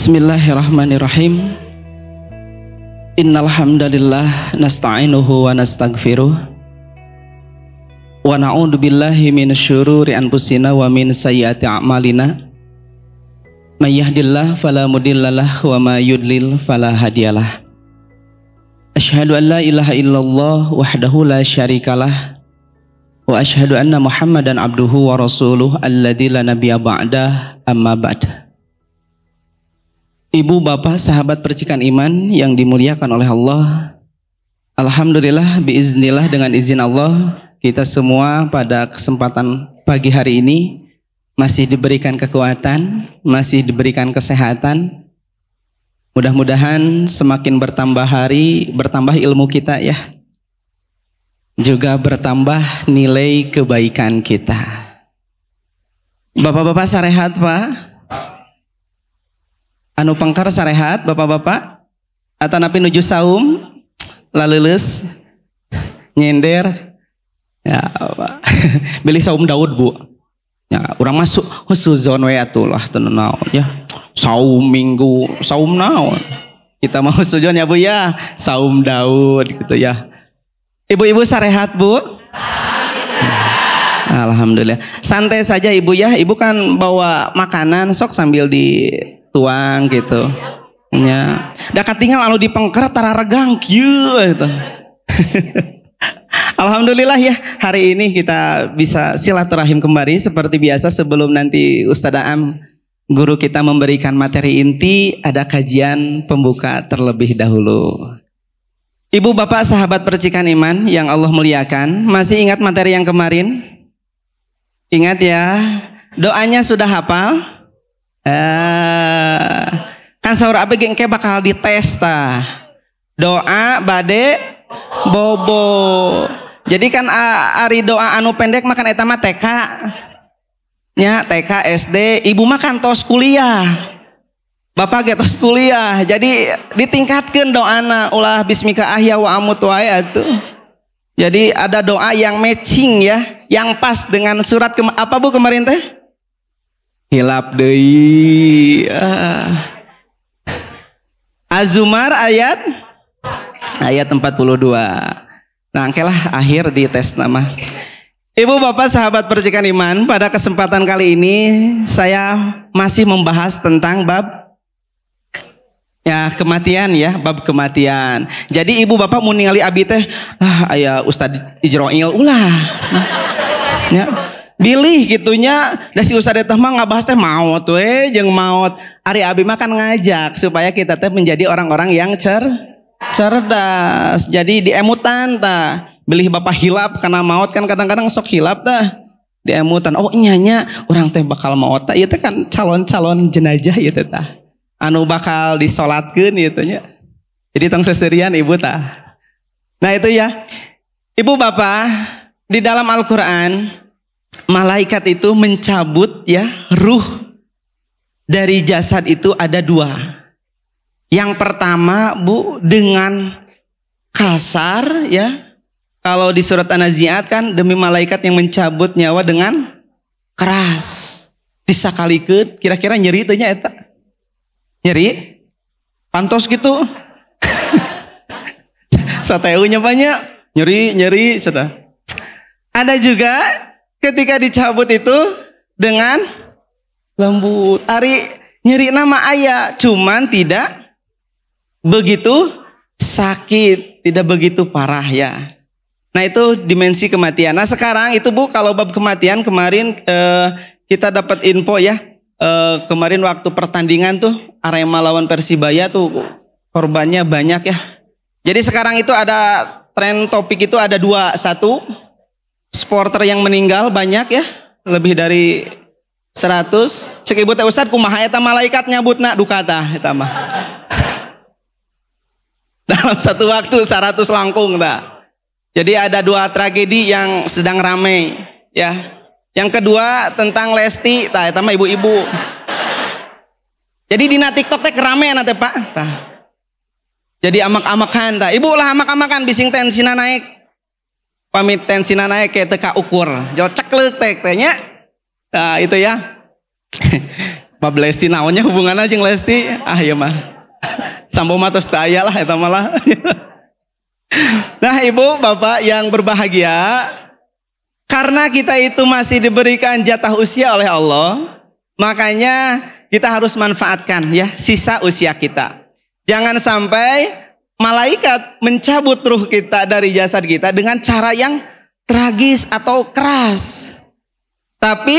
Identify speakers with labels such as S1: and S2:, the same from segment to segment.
S1: Bismillahirrahmanirrahim Innalhamdalillah nasta'inuhu wa nasta'gfiruh Wa na'udu billahi min syururi anfusina wa min sayyati a'malina Mayyahdillah falamudillalah wa mayudlil falahadiyalah Ashhadu an la ilaha illallah wahdahu la syarikalah Wa ashhadu anna muhammadan abduhu wa rasuluh Alladhi la nabiya ba'dah amma ba'dah Ibu, bapak, sahabat percikan iman yang dimuliakan oleh Allah. Alhamdulillah, biiznillah dengan izin Allah, kita semua pada kesempatan pagi hari ini masih diberikan kekuatan, masih diberikan kesehatan. Mudah-mudahan semakin bertambah hari, bertambah ilmu kita ya. Juga bertambah nilai kebaikan kita. Bapak-bapak sarehat, Pak anu pengkar sarehat bapak-bapak atau napi nuju saum lalulus nyender ya bapak. beli saum daud bu ya orang masuk husuzon tuh atulah tenunau. ya saum minggu saum naon kita mau sujud ya bu ya saum daud gitu ya ibu-ibu sarehat bu Alhamdulillah. Santai saja ibu ya. Ibu kan bawa makanan sok sambil di tuang gitu nya da ketinggal lalu dipengker regang, kyu itu Alhamdulillah ya hari ini kita bisa silaturahim kembali seperti biasa sebelum nanti Ustadz Am guru kita memberikan materi inti ada kajian pembuka terlebih dahulu. Ibu bapak sahabat percikan iman yang Allah muliakan masih ingat materi yang kemarin? Ingat ya doanya sudah hafal? Eh, kan sahur yang gengke bakal dites ta Doa bade bobo. Jadi kan ari doa anu pendek makan etama TK. Ya, TK, SD, ibu makan tos kuliah. Bapak getos kuliah. Jadi ditingkatkan doa doana ulah bismika ahya wa amut ya atuh. Jadi ada doa yang matching ya, yang pas dengan surat apa Bu kemarin teh? hilap deh ah. azumar ayat ayat 42 nah angkelah akhir di tes nama Ibu bapak sahabat percikan iman pada kesempatan kali ini saya masih membahas tentang bab ya kematian ya bab kematian jadi ibu bapak mau ningali abi teh ah ayah Ustadz Ijroil ulah nah, ya dilih gitunya dan nah, si usah teh mah bahas teh maut we jeng maut ari abi mah kan ngajak supaya kita teh menjadi orang-orang yang cer cerdas jadi diemutan ta beli bapak hilap karena maut kan kadang-kadang sok hilap ta diemutan oh nyanya iya. orang teh bakal maut ta itu iya kan calon-calon jenajah ieu iya teh ta anu bakal disolatkan ieu nya jadi tong seserian ibu ta nah itu ya ibu bapak di dalam Al-Qur'an malaikat itu mencabut ya ruh dari jasad itu ada dua. Yang pertama bu dengan kasar ya. Kalau di surat An-Nazi'at kan demi malaikat yang mencabut nyawa dengan keras. Bisa kali kira-kira nyeri itu eta. Nyeri? Pantos gitu. Sateunya banyak. Nyeri, nyeri, sudah. Ada juga ketika dicabut itu dengan lembut. Ari nyeri nama ayah, cuman tidak begitu sakit, tidak begitu parah ya. Nah itu dimensi kematian. Nah sekarang itu bu kalau bab kematian kemarin eh, kita dapat info ya. Eh, kemarin waktu pertandingan tuh Arema lawan Persibaya tuh korbannya banyak ya. Jadi sekarang itu ada tren topik itu ada dua. Satu supporter yang meninggal banyak ya, lebih dari 100. Cek ibu teh ustad kumaha eta malaikat nyabut nak dukata eta mah. Dalam satu waktu 100 langkung dah. Jadi ada dua tragedi yang sedang ramai ya. Yang kedua tentang Lesti, tah eta mah ibu-ibu. Jadi di TikTok teh keramaian teh Pak. ta. Jadi amak-amakan tah. Ibu lah amak-amakan bising tensina naik. Pamit tensi naik ke teka ukur jauh ceklek tek teknya nah, itu ya Bab Lesti naonnya hubungan aja Lesti ah ya mah sampo matos daya lah itu malah nah ibu bapak yang berbahagia karena kita itu masih diberikan jatah usia oleh Allah makanya kita harus manfaatkan ya sisa usia kita jangan sampai malaikat mencabut ruh kita dari jasad kita dengan cara yang tragis atau keras. Tapi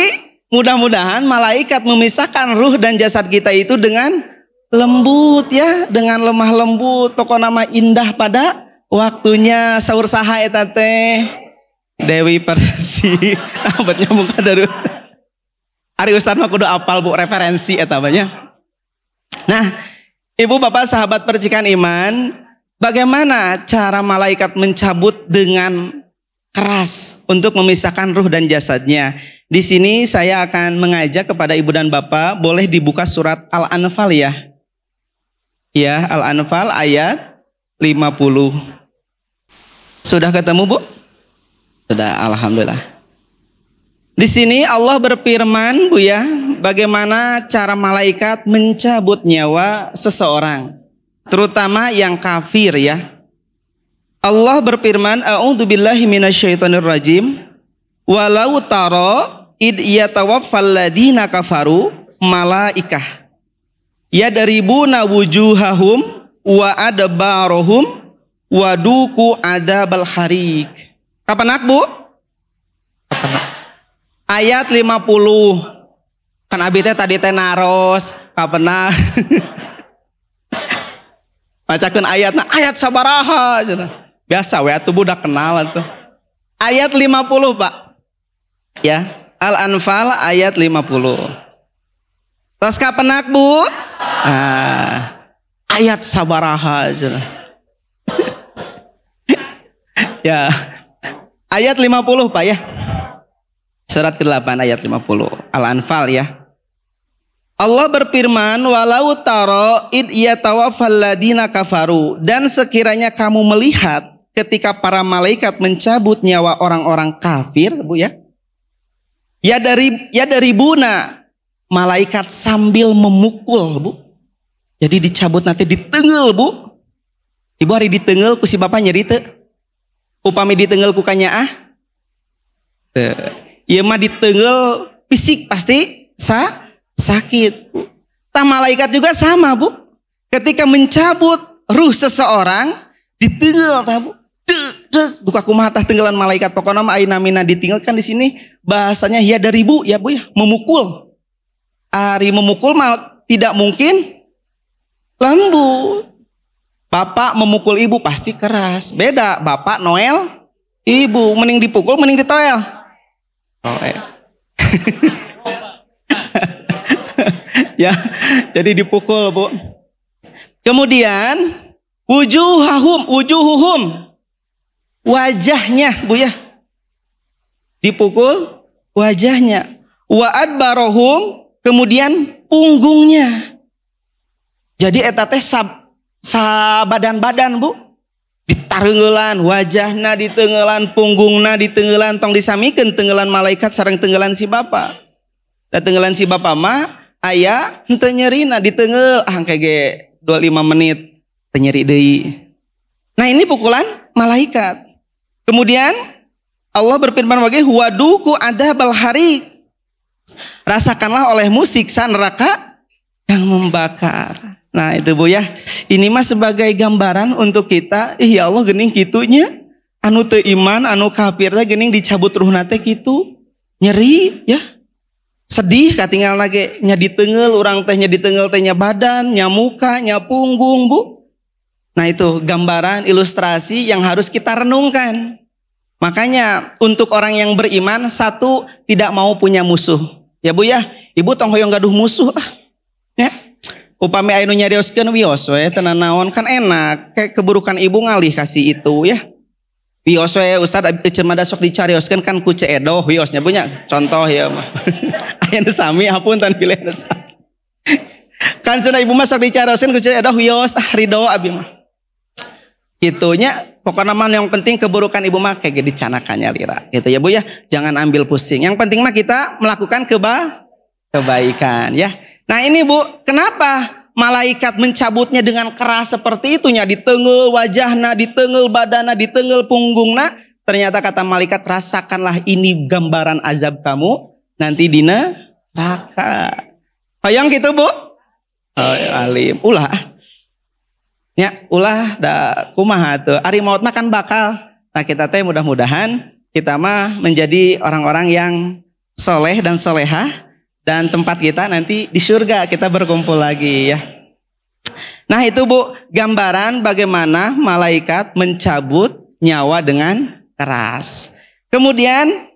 S1: mudah-mudahan malaikat memisahkan ruh dan jasad kita itu dengan lembut ya, dengan lemah lembut, Toko nama indah pada waktunya sahur sahai tante Dewi Persi, abadnya muka dari Ari Ustaz mah kudu apal Bu referensi etabanya. Nah, Ibu, bapak, sahabat percikan iman, Bagaimana cara malaikat mencabut dengan keras untuk memisahkan ruh dan jasadnya? Di sini saya akan mengajak kepada ibu dan bapak boleh dibuka surat Al-Anfal ya. Ya, Al-Anfal ayat 50. Sudah ketemu, Bu? Sudah, alhamdulillah. Di sini Allah berfirman, Bu ya, bagaimana cara malaikat mencabut nyawa seseorang terutama yang kafir ya. Allah berfirman, "A'udzu billahi minasyaitonir rajim. Walau taro id yatawaffal ladina kafaru malaikah yadribuna wujuhahum wa wa waduku adabal harik." Kapan nak Bu? Kapan? Ayat 50. Kan abite tadi tenaros, kapan macakan ayat nah, ayat sabaraha jana. biasa wa tuh budak kenal tuh ayat 50 pak ya al anfal ayat 50 tos kapenak bu ah, ayat sabaraha jana. ya ayat 50 pak ya surat ke-8 ayat 50 al anfal ya Allah berfirman, "Walau taro id yatawaffal ladina kafaru" dan sekiranya kamu melihat ketika para malaikat mencabut nyawa orang-orang kafir, Bu ya. Ya dari ya dari buna malaikat sambil memukul, Bu. Jadi dicabut nanti ditengel, Bu. Ibu hari ditengel ku si bapak te Upami ditengel ku kanya ah. Iya mah ditengel fisik pasti sa sakit. Tak malaikat juga sama, Bu. Ketika mencabut ruh seseorang, ditinggal tak Bu. Duk, duk, buka kumata tenggelan malaikat pokoknya nama aina mina di sini bahasanya ya dari Bu, ya Bu ya, memukul. Ari memukul mah tidak mungkin lembu. Bapak memukul ibu pasti keras. Beda, bapak Noel, ibu mending dipukul mending ditoyel Oh, eh ya, jadi dipukul, Bu. Kemudian wujuhahum, wujuhuhum. Wajahnya, Bu ya. Dipukul wajahnya. Waad barohum, kemudian punggungnya. Jadi etate sab, sabadan-badan, Bu. Ditarenggelan, wajahna ditenggelan, punggungna ditenggelan, tong disamikan tenggelan malaikat sarang tenggelan si Bapak. Dan nah, tenggelan si Bapak mah ayah ente nyerina di tengel ah kege 25 menit tenyeri deui nah ini pukulan malaikat kemudian Allah berfirman wage waduku ada belhari. rasakanlah oleh musik siksa neraka yang membakar nah itu bu ya ini mah sebagai gambaran untuk kita ih ya Allah gening kitunya anu teu iman anu kafir teh gening dicabut ruhna teh kitu nyeri ya sedih katingal lagi nya ditengel orang tehnya ditengel tehnya badan nya muka nya punggung bu nah itu gambaran ilustrasi yang harus kita renungkan makanya untuk orang yang beriman satu tidak mau punya musuh ya bu ya ibu tonghoyong gaduh musuh lah ya upami ainu nyarioskeun wios we tenan naon kan enak kayak keburukan ibu ngalih kasih itu ya Wios we Ustaz cemada sok dasok dicarioskan kan, kan ku edo wiosnya punya contoh ya mah. sami apun tan pilih sami. Kan cenah ibu masak dicarioskan ku ceedoh wios ah ridho abi mah. Itunya pokoknya mah yang penting keburukan ibu mah kayak dicanakannya lira. Gitu ya Bu ya, jangan ambil pusing. Yang penting mah kita melakukan keba kebaikan ya. Nah ini Bu, kenapa malaikat mencabutnya dengan keras seperti itunya di wajahna, di tengel badana, nah, di tengel punggungna. Ternyata kata malaikat rasakanlah ini gambaran azab kamu nanti dina neraka. Hayang gitu bu? Oh, ya, alim. Ulah. Ya, ulah da kumaha tuh. Ari maut makan bakal. Nah kita teh mudah-mudahan kita mah menjadi orang-orang yang soleh dan solehah dan tempat kita nanti di surga kita berkumpul lagi ya. Nah itu bu gambaran bagaimana malaikat mencabut nyawa dengan keras. Kemudian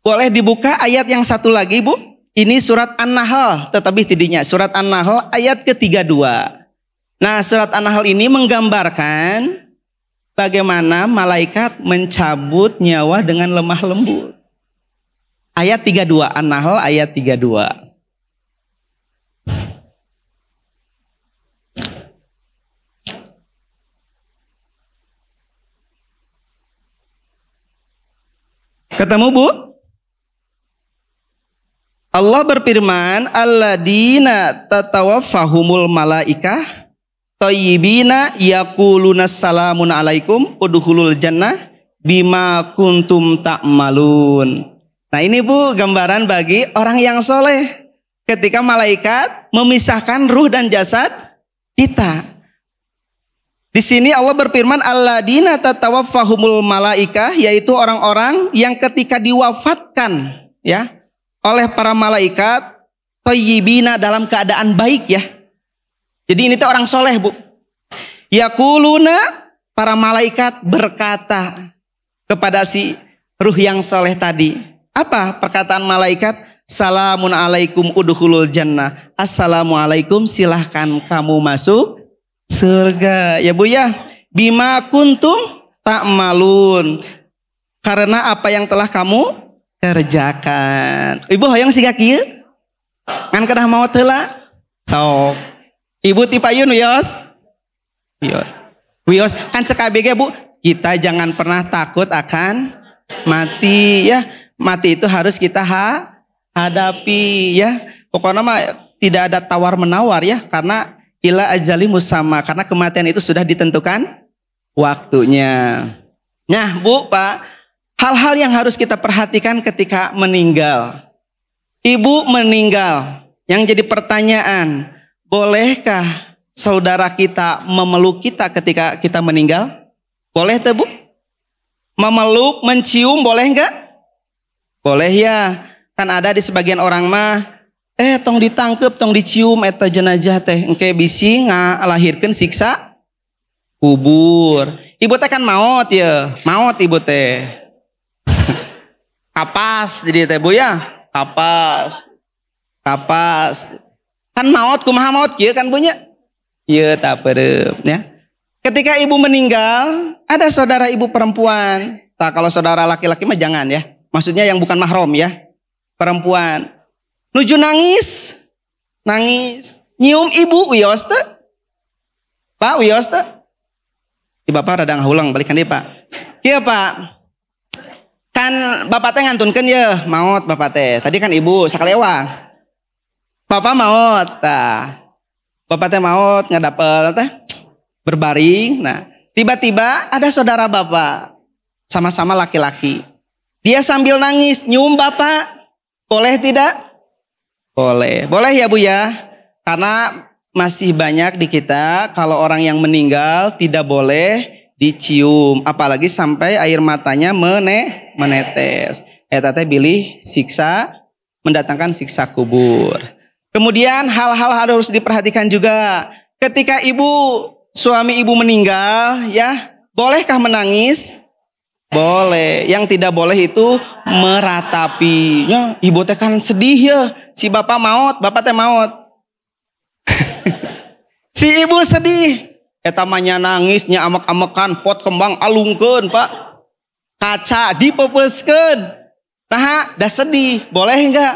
S1: boleh dibuka ayat yang satu lagi bu. Ini surat An-Nahl tetapi tidinya surat An-Nahl ayat ketiga dua. Nah surat An-Nahl ini menggambarkan bagaimana malaikat mencabut nyawa dengan lemah lembut. Ayat 32, An-Nahl ayat 32. Ketemu Bu? Allah berfirman, Alladina tatawafahumul malaikah thayyibina yakuluna salamun alaikum Uduhulul jannah bima kuntum ta'malun." Ta Nah ini bu gambaran bagi orang yang soleh. Ketika malaikat memisahkan ruh dan jasad kita. Di sini Allah berfirman Allah dina tatawafahumul malaikah yaitu orang-orang yang ketika diwafatkan ya oleh para malaikat toyibina dalam keadaan baik ya. Jadi ini tuh orang soleh, Bu. Yakuluna para malaikat berkata kepada si ruh yang soleh tadi, apa perkataan malaikat? Assalamualaikum, alaikum udhulul jannah. Assalamualaikum silahkan kamu masuk surga. Ya Bu ya. Bima kuntum tak malun. Karena apa yang telah kamu kerjakan. Ibu hoyong siga kieu? Kan kena mau tela? So. Ibu tipayun yun Wios. Wios kan cek ABG Bu, kita jangan pernah takut akan mati ya mati itu harus kita ha hadapi ya. Pokoknya mah tidak ada tawar menawar ya karena ila ajali musama karena kematian itu sudah ditentukan waktunya. Nah, Bu, Pak, hal-hal yang harus kita perhatikan ketika meninggal. Ibu meninggal. Yang jadi pertanyaan, bolehkah saudara kita memeluk kita ketika kita meninggal? Boleh, tuh, Bu? Memeluk, mencium, boleh enggak? Boleh ya, kan ada di sebagian orang mah, eh tong ditangkep, tong dicium, eta jenajah teh. Engke bisi ngalahirkan siksa kubur. Ibu teh kan maut ya, maut ibu teh. Kapas jadi teh bu ya, kapas. Kapas. Kan maut, kumaha maut kia kan punya. Iya tak perem ya. Ketika ibu meninggal, ada saudara ibu perempuan. Tak nah, kalau saudara laki-laki mah jangan ya. Maksudnya yang bukan mahram ya. Perempuan. Nuju nangis. Nangis. Nyium ibu wios ya, te, Pak wios ya, Di bapak radang hulang balikan dia pak. Iya pak. Kan bapak teh ngantunkan ya maut bapak teh. Tadi kan ibu sakalewang. Bapak maut. Nah. Bapak teh maut nggak teh berbaring. Nah, tiba-tiba ada saudara bapak sama-sama laki-laki dia sambil nangis, nyium bapak. Boleh tidak? Boleh. Boleh ya Bu ya? Karena masih banyak di kita kalau orang yang meninggal tidak boleh dicium. Apalagi sampai air matanya mene menetes. Eh tete pilih siksa, mendatangkan siksa kubur. Kemudian hal-hal harus diperhatikan juga. Ketika ibu, suami ibu meninggal ya, bolehkah menangis? Boleh. Yang tidak boleh itu meratapinya. ibu teh kan sedih ya. Si bapak maut, bapak teh maut. si ibu sedih. Etamanya nangisnya amek-amekan pot kembang alungkeun, Pak. Kaca dipepeskeun. Nah, dah sedih. Boleh enggak?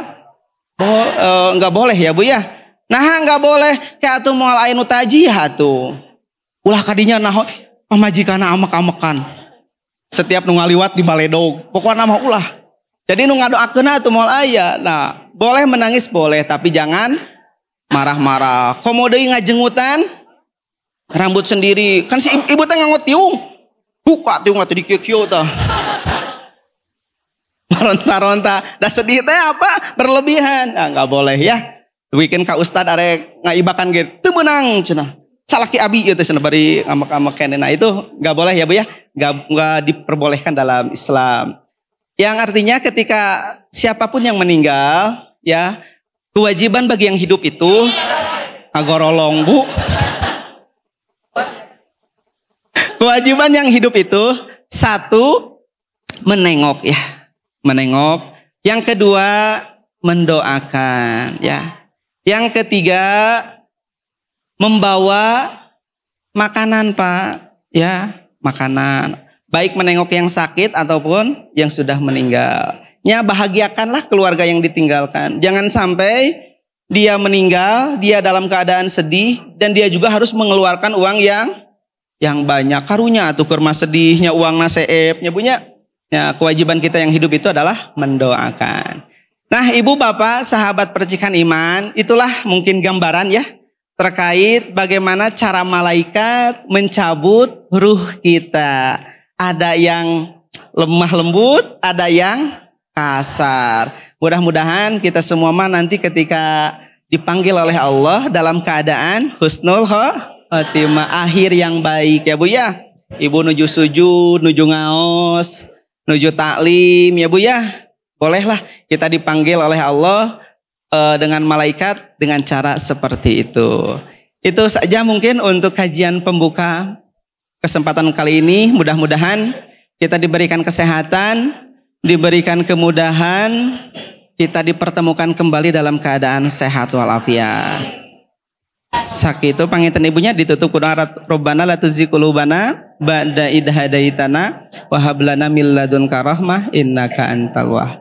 S1: Bo uh, enggak boleh ya, Bu ya. Nah, enggak boleh. Kayak atuh moal ainu tajiah tuh. Ulah kadinya naho pamajikanna amek-amekan setiap nu ngaliwat di baledog pokoknya mah ulah jadi nu ngadoakeun atuh moal aya nah boleh menangis boleh tapi jangan marah-marah komo deui ngajengutan rambut sendiri kan si ibu teh ngangot tiung buka tiung atuh di kieu tah ronta-ronta dah sedih teh apa berlebihan nah, nggak boleh ya weekend kak ustad arek ngaibakan gitu menang cenah salaki abi itu iya senabari amak-amak kene. Nah itu nggak boleh ya bu ya, nggak nggak diperbolehkan dalam Islam. Yang artinya ketika siapapun yang meninggal ya kewajiban bagi yang hidup itu agorolong bu. Kewajiban yang hidup itu satu menengok ya, menengok. Yang kedua mendoakan ya. Yang ketiga membawa makanan, Pak, ya, makanan. Baik menengok yang sakit ataupun yang sudah meninggal. Ya, bahagiakanlah keluarga yang ditinggalkan. Jangan sampai dia meninggal, dia dalam keadaan sedih dan dia juga harus mengeluarkan uang yang yang banyak karunya tuh kerma sedihnya uang naseepnya punya ya kewajiban kita yang hidup itu adalah mendoakan nah ibu bapak sahabat percikan iman itulah mungkin gambaran ya terkait bagaimana cara malaikat mencabut ruh kita. Ada yang lemah lembut, ada yang kasar. Mudah-mudahan kita semua mah nanti ketika dipanggil oleh Allah dalam keadaan husnul khotimah akhir yang baik ya Bu ya. Ibu nuju sujud, nuju ngaos, nuju taklim ya Bu ya. Bolehlah kita dipanggil oleh Allah uh, dengan malaikat dengan cara seperti itu. Itu saja mungkin untuk kajian pembuka kesempatan kali ini. Mudah-mudahan kita diberikan kesehatan, diberikan kemudahan, kita dipertemukan kembali dalam keadaan sehat walafiat. Sakit itu pangitan ibunya ditutup kunarat robana kulubana ba'da idhadaitana wahablana milladun ladunka rahmah innaka antal wahhab.